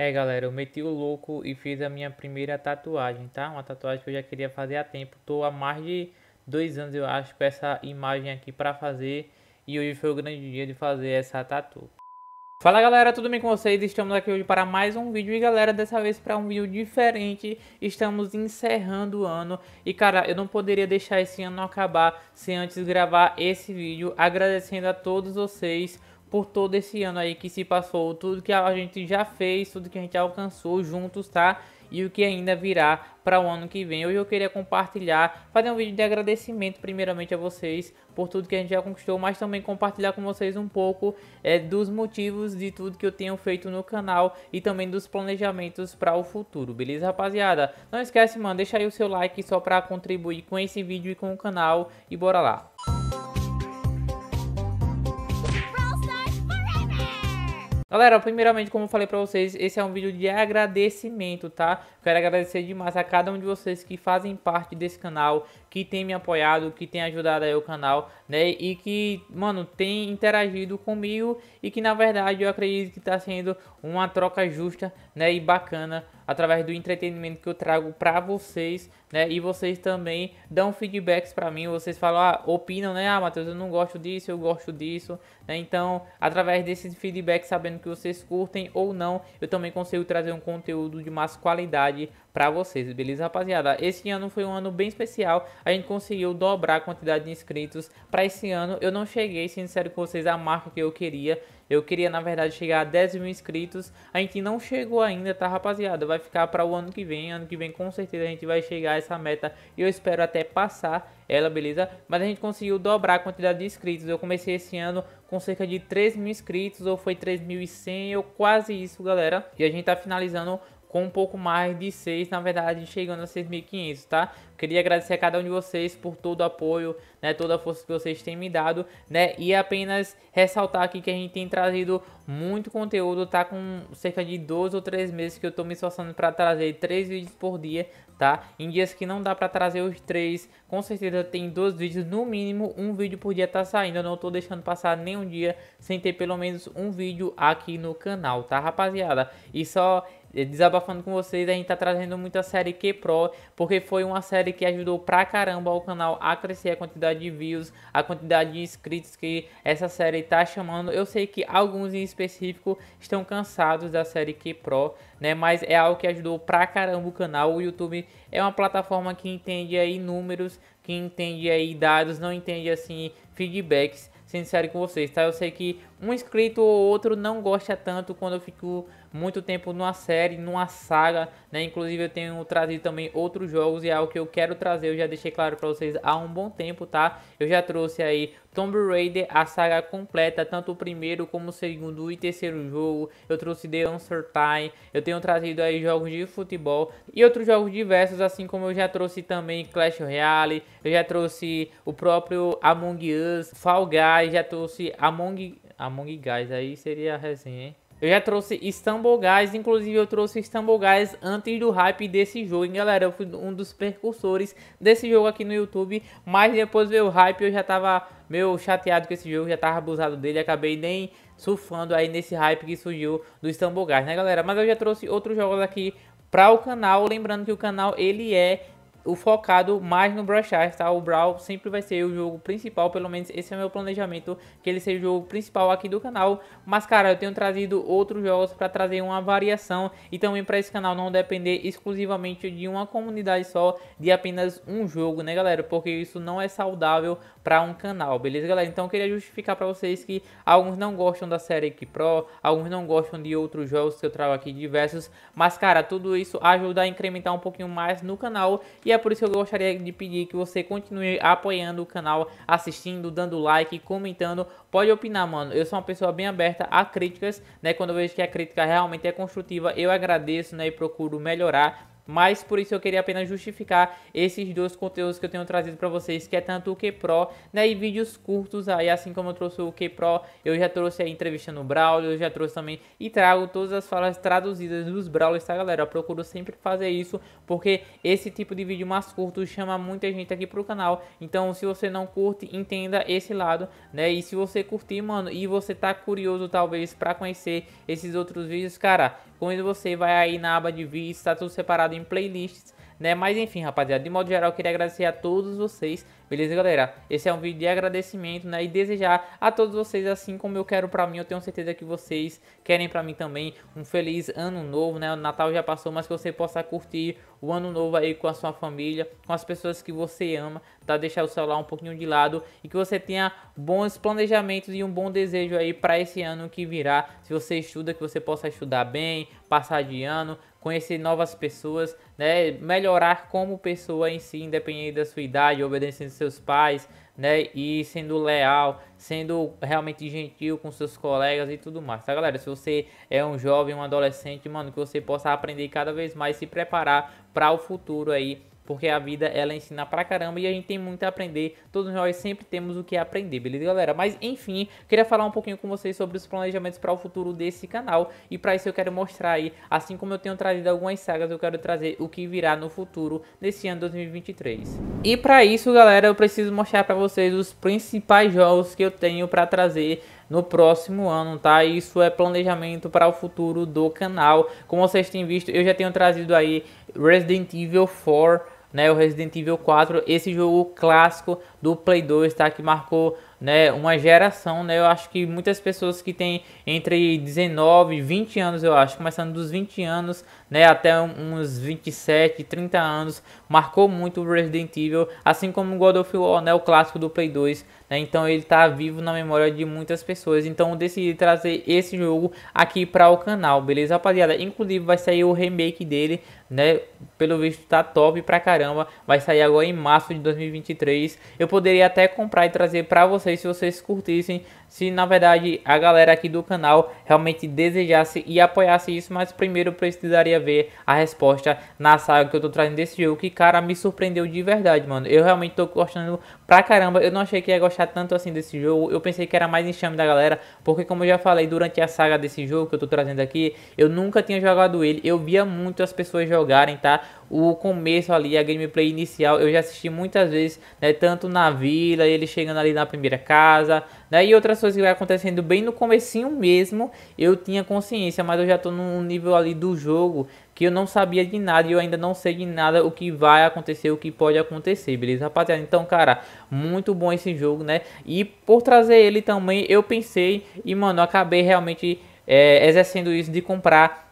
É galera, eu meti o louco e fiz a minha primeira tatuagem, tá? Uma tatuagem que eu já queria fazer há tempo. Tô há mais de dois anos, eu acho, com essa imagem aqui pra fazer. E hoje foi o grande dia de fazer essa tatu. Fala galera, tudo bem com vocês? Estamos aqui hoje para mais um vídeo e galera, dessa vez para um vídeo diferente, estamos encerrando o ano e cara, eu não poderia deixar esse ano acabar sem antes gravar esse vídeo, agradecendo a todos vocês por todo esse ano aí que se passou, tudo que a gente já fez, tudo que a gente alcançou juntos, tá? E o que ainda virá para o ano que vem. Hoje eu queria compartilhar, fazer um vídeo de agradecimento primeiramente a vocês por tudo que a gente já conquistou, mas também compartilhar com vocês um pouco é, dos motivos de tudo que eu tenho feito no canal e também dos planejamentos para o futuro, beleza rapaziada? Não esquece, mano, deixa aí o seu like só para contribuir com esse vídeo e com o canal e bora lá! Música Galera, primeiramente, como eu falei pra vocês, esse é um vídeo de agradecimento, tá? Quero agradecer demais a cada um de vocês que fazem parte desse canal, que tem me apoiado, que tem ajudado aí o canal, né? E que, mano, tem interagido comigo e que, na verdade, eu acredito que tá sendo uma troca justa, né? E bacana através do entretenimento que eu trago para vocês, né? E vocês também dão feedbacks para mim, vocês falam, ah, opinam, né? Ah, Matheus, eu não gosto disso, eu gosto disso, né? Então, através desses feedbacks, sabendo que vocês curtem ou não, eu também consigo trazer um conteúdo de mais qualidade para vocês, beleza, rapaziada? Esse ano foi um ano bem especial, a gente conseguiu dobrar a quantidade de inscritos para esse ano. Eu não cheguei, sincero com vocês, a marca que eu queria, eu queria, na verdade, chegar a 10 mil inscritos. A gente não chegou ainda, tá, rapaziada? Vai ficar para o ano que vem. Ano que vem, com certeza, a gente vai chegar a essa meta. E eu espero até passar ela, beleza? Mas a gente conseguiu dobrar a quantidade de inscritos. Eu comecei esse ano com cerca de 3 mil inscritos, ou foi 3.100, ou quase isso, galera. E a gente tá finalizando com um pouco mais de 6, na verdade chegando a 6.500, tá? Queria agradecer a cada um de vocês por todo o apoio, né, toda a força que vocês têm me dado, né, e apenas ressaltar aqui que a gente tem trazido muito conteúdo, tá com cerca de 12 ou 3 meses que eu tô me esforçando para trazer 3 vídeos por dia, tá? Em dias que não dá para trazer os 3, com certeza tem dois vídeos, no mínimo um vídeo por dia tá saindo, eu não tô deixando passar nenhum dia sem ter pelo menos um vídeo aqui no canal, tá rapaziada? E só é, desabafando com vocês, a gente tá trazendo muita série Q Pro, porque foi uma série que ajudou pra caramba o canal a crescer a quantidade de views, a quantidade de inscritos que essa série tá chamando. Eu sei que alguns em específico estão cansados da série Q Pro, né? Mas é algo que ajudou pra caramba o canal. O YouTube é uma plataforma que entende aí números, que entende aí dados, não entende assim feedbacks sincero com vocês, tá? Eu sei que um inscrito ou outro não gosta tanto quando eu fico muito tempo numa série, numa saga, né? Inclusive eu tenho trazido também outros jogos e é o que eu quero trazer, eu já deixei claro para vocês há um bom tempo, tá? Eu já trouxe aí Tomb Raider, a saga completa, tanto o primeiro como o segundo e terceiro jogo. Eu trouxe The Answer Time, eu tenho trazido aí jogos de futebol e outros jogos diversos, assim como eu já trouxe também Clash Royale, eu já trouxe o próprio Among Us, Fall Guys, já trouxe Among Among Guys, aí seria a resenha, hein? Eu já trouxe Istanbul Guys, inclusive eu trouxe Istanbul Guys antes do hype desse jogo, hein, galera. Eu fui um dos percursores desse jogo aqui no YouTube, mas depois veio o hype, eu já tava meio chateado com esse jogo, já tava abusado dele, acabei nem surfando aí nesse hype que surgiu do Istanbul Guys, né, galera? Mas eu já trouxe outros jogos aqui para o canal, lembrando que o canal ele é o focado mais no Brawl tá? O Brawl sempre vai ser o jogo principal, pelo menos esse é o meu planejamento, que ele seja o jogo principal aqui do canal. Mas, cara, eu tenho trazido outros jogos para trazer uma variação e também para esse canal não depender exclusivamente de uma comunidade só, de apenas um jogo, né, galera? Porque isso não é saudável para um canal, beleza, galera? Então, eu queria justificar para vocês que alguns não gostam da série aqui Pro, alguns não gostam de outros jogos que eu trago aqui diversos, mas, cara, tudo isso ajuda a incrementar um pouquinho mais no canal e é é por isso que eu gostaria de pedir que você continue apoiando o canal, assistindo, dando like, comentando. Pode opinar, mano. Eu sou uma pessoa bem aberta a críticas, né? Quando eu vejo que a crítica realmente é construtiva, eu agradeço, né? E procuro melhorar mas por isso eu queria apenas justificar esses dois conteúdos que eu tenho trazido para vocês, que é tanto o Q Pro, né, e vídeos curtos aí, assim como eu trouxe o Q Pro, eu já trouxe a entrevista no Braulio, eu já trouxe também e trago todas as falas traduzidas dos Braulios, tá galera? Eu procuro sempre fazer isso, porque esse tipo de vídeo mais curto chama muita gente aqui pro canal, então se você não curte, entenda esse lado, né, e se você curtir, mano, e você tá curioso talvez para conhecer esses outros vídeos, cara, quando você vai aí na aba de vídeos, está tudo separado em playlists, né? Mas enfim, rapaziada, de modo geral, eu queria agradecer a todos vocês Beleza, galera? Esse é um vídeo de agradecimento, né? E desejar a todos vocês, assim como eu quero pra mim, eu tenho certeza que vocês querem pra mim também um feliz ano novo, né? O Natal já passou, mas que você possa curtir o ano novo aí com a sua família, com as pessoas que você ama, tá? Deixar o celular um pouquinho de lado e que você tenha bons planejamentos e um bom desejo aí para esse ano que virá. Se você estuda, que você possa estudar bem, passar de ano, conhecer novas pessoas, né, melhorar como pessoa em si, independente da sua idade, obedecendo seus pais, né, e sendo leal, sendo realmente gentil com seus colegas e tudo mais, tá galera? Se você é um jovem, um adolescente, mano, que você possa aprender cada vez mais, se preparar para o futuro aí porque a vida ela ensina pra caramba e a gente tem muito a aprender. Todos nós sempre temos o que aprender, beleza, galera? Mas enfim, queria falar um pouquinho com vocês sobre os planejamentos para o futuro desse canal e para isso eu quero mostrar aí, assim como eu tenho trazido algumas sagas, eu quero trazer o que virá no futuro nesse ano 2023. E para isso, galera, eu preciso mostrar para vocês os principais jogos que eu eu tenho para trazer no próximo ano, tá? Isso é planejamento para o futuro do canal. Como vocês têm visto, eu já tenho trazido aí Resident Evil 4 né, o Resident Evil 4, esse jogo clássico do Play 2, tá, que marcou, né, uma geração, né, eu acho que muitas pessoas que têm entre 19 e 20 anos, eu acho, começando dos 20 anos, né, até uns 27, 30 anos, marcou muito o Resident Evil, assim como o God of War, né, o clássico do Play 2, né? Então ele está vivo na memória de muitas pessoas. Então eu decidi trazer esse jogo aqui para o canal, beleza, rapaziada? Inclusive vai sair o remake dele, né? Pelo visto tá top pra caramba. Vai sair agora em março de 2023. Eu poderia até comprar e trazer para vocês se vocês curtissem, se na verdade a galera aqui do canal realmente desejasse e apoiasse isso, mas primeiro precisaria ver a resposta na saga que eu tô trazendo desse jogo, que cara, me surpreendeu de verdade, mano. Eu realmente tô gostando pra caramba, eu não achei que ia gostar tanto assim desse jogo, eu pensei que era mais enxame da galera, porque como eu já falei durante a saga desse jogo que eu tô trazendo aqui, eu nunca tinha jogado ele, eu via muito as pessoas jogarem, tá? o começo ali, a gameplay inicial, eu já assisti muitas vezes, né, tanto na vila, ele chegando ali na primeira casa, né, e outras coisas que vai acontecendo bem no comecinho mesmo, eu tinha consciência, mas eu já tô num nível ali do jogo que eu não sabia de nada e eu ainda não sei de nada o que vai acontecer, o que pode acontecer, beleza, rapaziada? Então, cara, muito bom esse jogo, né? E por trazer ele também, eu pensei e, mano, acabei realmente é, exercendo isso de comprar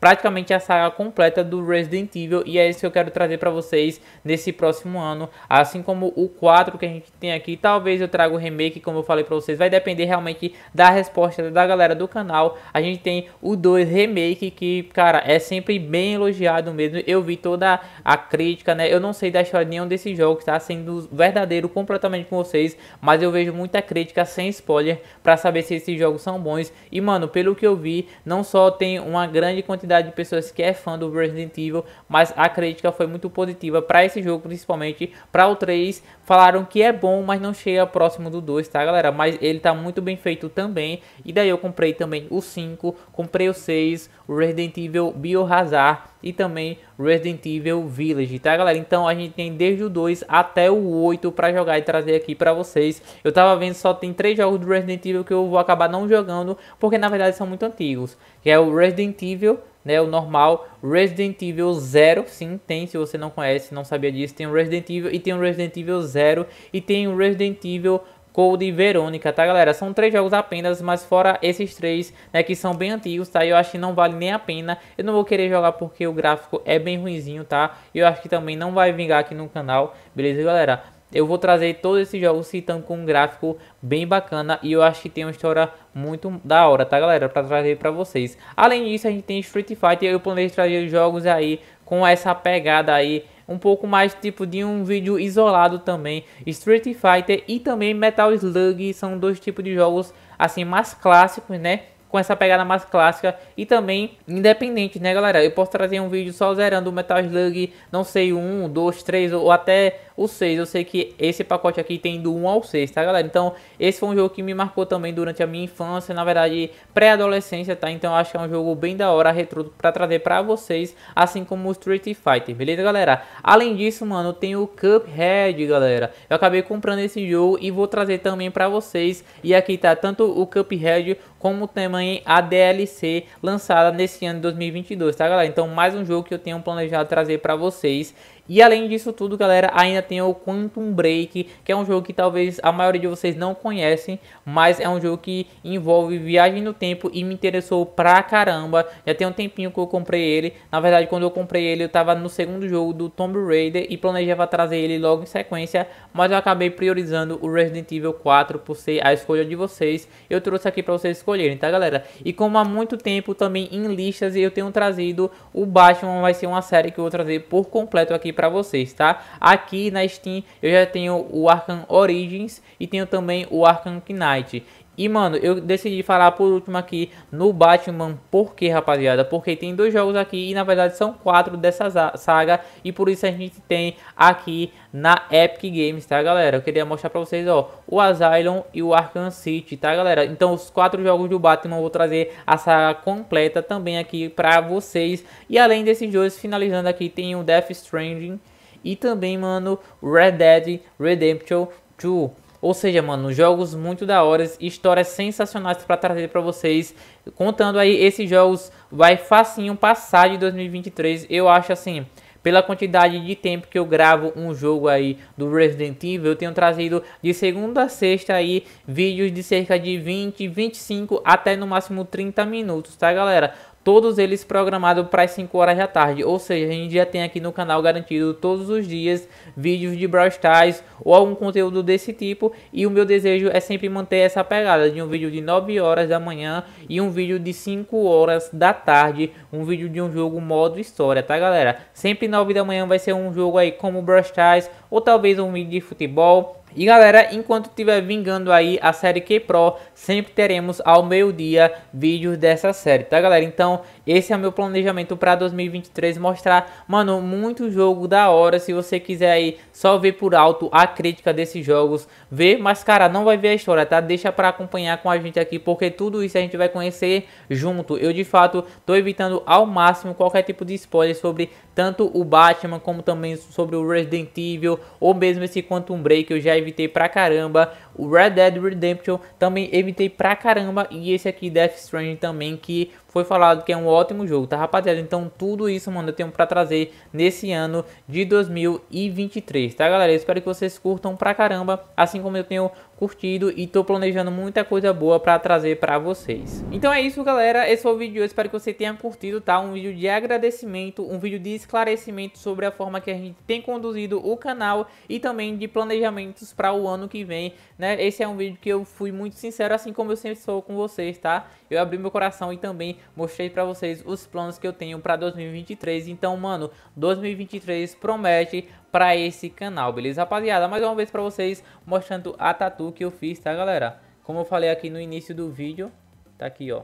praticamente a saga completa do Resident Evil e é isso que eu quero trazer para vocês nesse próximo ano, assim como o 4 que a gente tem aqui, talvez eu traga o remake, como eu falei para vocês, vai depender realmente da resposta da galera do canal. A gente tem o 2 remake que, cara, é sempre bem elogiado mesmo. Eu vi toda a crítica, né? Eu não sei da história nenhum desses jogos, tá sendo verdadeiro completamente com vocês, mas eu vejo muita crítica sem spoiler para saber se esses jogos são bons. E mano, pelo que eu vi, não só tem uma grande quantidade quantidade de pessoas que é fã do Resident Evil, mas a crítica foi muito positiva para esse jogo, principalmente para o 3. Falaram que é bom, mas não chega próximo do 2, tá galera? Mas ele tá muito bem feito também. E daí eu comprei também o 5, comprei o 6, o Resident Evil Biohazard e também Resident Evil Village, tá galera? Então a gente tem desde o 2 até o 8 para jogar e trazer aqui para vocês. Eu tava vendo só tem três jogos do Resident Evil que eu vou acabar não jogando, porque na verdade são muito antigos, que é o Resident Evil né, o normal Resident Evil 0, sim, tem, se você não conhece, não sabia disso, tem o Resident Evil e tem o Resident Evil 0 e tem o Resident Evil Cold e Verônica, tá, galera? São três jogos apenas, mas fora esses três, né, que são bem antigos, tá? Eu acho que não vale nem a pena. Eu não vou querer jogar porque o gráfico é bem ruinzinho, tá? E eu acho que também não vai vingar aqui no canal, beleza, galera? Eu vou trazer todos esses jogos citando com um gráfico bem bacana e eu acho que tem uma história muito da hora, tá galera? Pra trazer pra vocês. Além disso, a gente tem Street Fighter e eu planejo trazer jogos aí com essa pegada aí um pouco mais tipo de um vídeo isolado também. Street Fighter e também Metal Slug são dois tipos de jogos assim mais clássicos, né? com essa pegada mais clássica e também independente, né, galera? Eu posso trazer um vídeo só zerando o Metal Slug, não sei, um, dois, três ou até o 6. Eu sei que esse pacote aqui tem do 1 ao 6, tá galera? Então esse foi um jogo que me marcou também durante a minha infância, na verdade pré-adolescência, tá? Então acho que é um jogo bem da hora, retrô, pra trazer pra vocês, assim como o Street Fighter, beleza galera? Além disso, mano, tem o Cuphead, galera. Eu acabei comprando esse jogo e vou trazer também pra vocês. E aqui tá tanto o Cuphead como também a DLC lançada nesse ano de 2022, tá galera? Então mais um jogo que eu tenho planejado trazer pra vocês e além disso tudo, galera, ainda tem o Quantum Break, que é um jogo que talvez a maioria de vocês não conhecem, mas é um jogo que envolve viagem no tempo e me interessou pra caramba. Já tem um tempinho que eu comprei ele. Na verdade, quando eu comprei ele, eu tava no segundo jogo do Tomb Raider e planejava trazer ele logo em sequência, mas eu acabei priorizando o Resident Evil 4 por ser a escolha de vocês. Eu trouxe aqui pra vocês escolherem, tá, galera? E como há muito tempo também em listas eu tenho trazido, o Batman vai ser uma série que eu vou trazer por completo aqui para vocês, tá? Aqui na Steam eu já tenho o Arkham Origins e tenho também o Arkham Knight. E, mano, eu decidi falar por último aqui no Batman, porque rapaziada? Porque tem dois jogos aqui e, na verdade, são quatro dessa saga. E por isso a gente tem aqui na Epic Games, tá, galera? Eu queria mostrar pra vocês, ó, o Asylum e o Arkham City, tá, galera? Então, os quatro jogos do Batman, eu vou trazer a saga completa também aqui pra vocês. E, além desses dois, finalizando aqui, tem o Death Stranding e também, mano, Red Dead Redemption 2. Ou seja, mano, jogos muito da hora, histórias sensacionais para trazer para vocês. Contando aí esses jogos, vai facinho passar de 2023. Eu acho assim, pela quantidade de tempo que eu gravo um jogo aí do Resident Evil, eu tenho trazido de segunda a sexta aí vídeos de cerca de 20, 25 até no máximo 30 minutos, tá galera? todos eles programados para as 5 horas da tarde. Ou seja, a gente já tem aqui no canal garantido todos os dias vídeos de Brawl Stars ou algum conteúdo desse tipo. E o meu desejo é sempre manter essa pegada de um vídeo de 9 horas da manhã e um vídeo de 5 horas da tarde. Um vídeo de um jogo modo história, tá galera? Sempre 9 da manhã vai ser um jogo aí como Brawl Stars ou talvez um vídeo de futebol e galera, enquanto estiver vingando aí a série Q-Pro, sempre teremos ao meio-dia vídeos dessa série, tá galera? Então, esse é o meu planejamento para 2023, mostrar, mano, muito jogo da hora. Se você quiser aí só ver por alto a crítica desses jogos, ver, mas cara, não vai ver a história, tá? Deixa para acompanhar com a gente aqui, porque tudo isso a gente vai conhecer junto. Eu, de fato, tô evitando ao máximo qualquer tipo de spoiler sobre tanto o Batman, como também sobre o Resident Evil, ou mesmo esse Quantum Break, eu já evitei evitei pra caramba. O Red Dead Redemption também evitei pra caramba. E esse aqui, Death Stranding também, que foi falado que é um ótimo jogo, tá rapaziada? Então tudo isso, mano, eu tenho pra trazer nesse ano de 2023, tá galera? Eu espero que vocês curtam pra caramba, assim como eu tenho curtido e tô planejando muita coisa boa para trazer para vocês. Então é isso, galera. Esse foi o vídeo de hoje. Espero que você tenha curtido, tá? Um vídeo de agradecimento, um vídeo de esclarecimento sobre a forma que a gente tem conduzido o canal e também de planejamentos para o ano que vem, né? Esse é um vídeo que eu fui muito sincero, assim como eu sempre sou com vocês, tá? Eu abri meu coração e também mostrei para vocês os planos que eu tenho para 2023. Então, mano, 2023 promete para esse canal, beleza? Rapaziada, mais uma vez para vocês mostrando a tatu que eu fiz, tá galera? Como eu falei aqui no início do vídeo, tá aqui ó.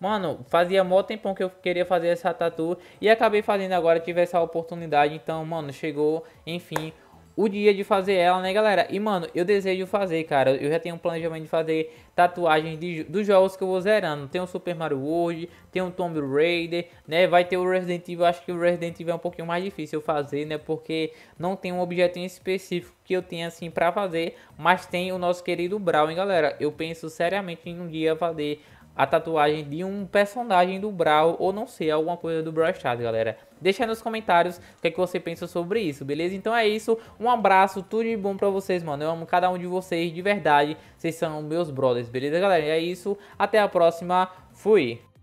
Mano, fazia mó tempão que eu queria fazer essa tatu e acabei fazendo agora, tive essa oportunidade, então mano, chegou, enfim, o dia de fazer ela, né, galera? E, mano, eu desejo fazer, cara. Eu já tenho um planejamento de fazer tatuagens de, dos jogos que eu vou zerando. Tem o Super Mario World, tem o Tomb Raider, né? Vai ter o Resident Evil. Acho que o Resident Evil é um pouquinho mais difícil eu fazer, né? Porque não tem um em específico que eu tenha, assim, pra fazer. Mas tem o nosso querido Brawl, hein, galera? Eu penso seriamente em um dia fazer a tatuagem de um personagem do Brawl ou não sei, alguma coisa do Brawl Stars, galera. Deixa aí nos comentários o que, é que você pensa sobre isso, beleza? Então é isso, um abraço, tudo de bom pra vocês, mano. Eu amo cada um de vocês, de verdade. Vocês são meus brothers, beleza, galera? E é isso, até a próxima, fui!